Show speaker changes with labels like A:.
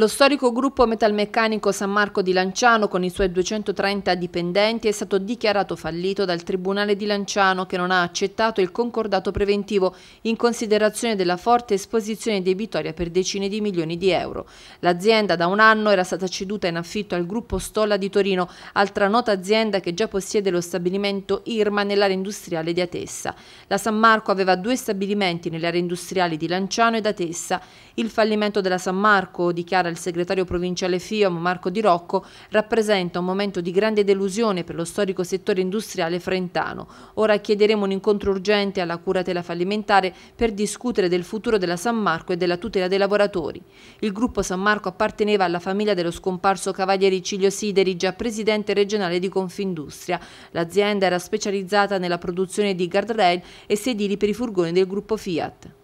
A: Lo storico gruppo metalmeccanico San Marco di Lanciano con i suoi 230 dipendenti è stato dichiarato fallito dal Tribunale di Lanciano che non ha accettato il concordato preventivo in considerazione della forte esposizione debitoria per decine di milioni di euro. L'azienda da un anno era stata ceduta in affitto al gruppo Stolla di Torino, altra nota azienda che già possiede lo stabilimento Irma nell'area industriale di Atessa. La San Marco aveva due stabilimenti nelle aree industriali di Lanciano ed Atessa. Il fallimento della San Marco dichiara il segretario provinciale FIOM Marco Di Rocco, rappresenta un momento di grande delusione per lo storico settore industriale frentano. Ora chiederemo un incontro urgente alla curatela fallimentare per discutere del futuro della San Marco e della tutela dei lavoratori. Il gruppo San Marco apparteneva alla famiglia dello scomparso Cavalieri Ciglio Sideri, già presidente regionale di Confindustria. L'azienda era specializzata nella produzione di guardrail e sedili per i furgoni del gruppo Fiat.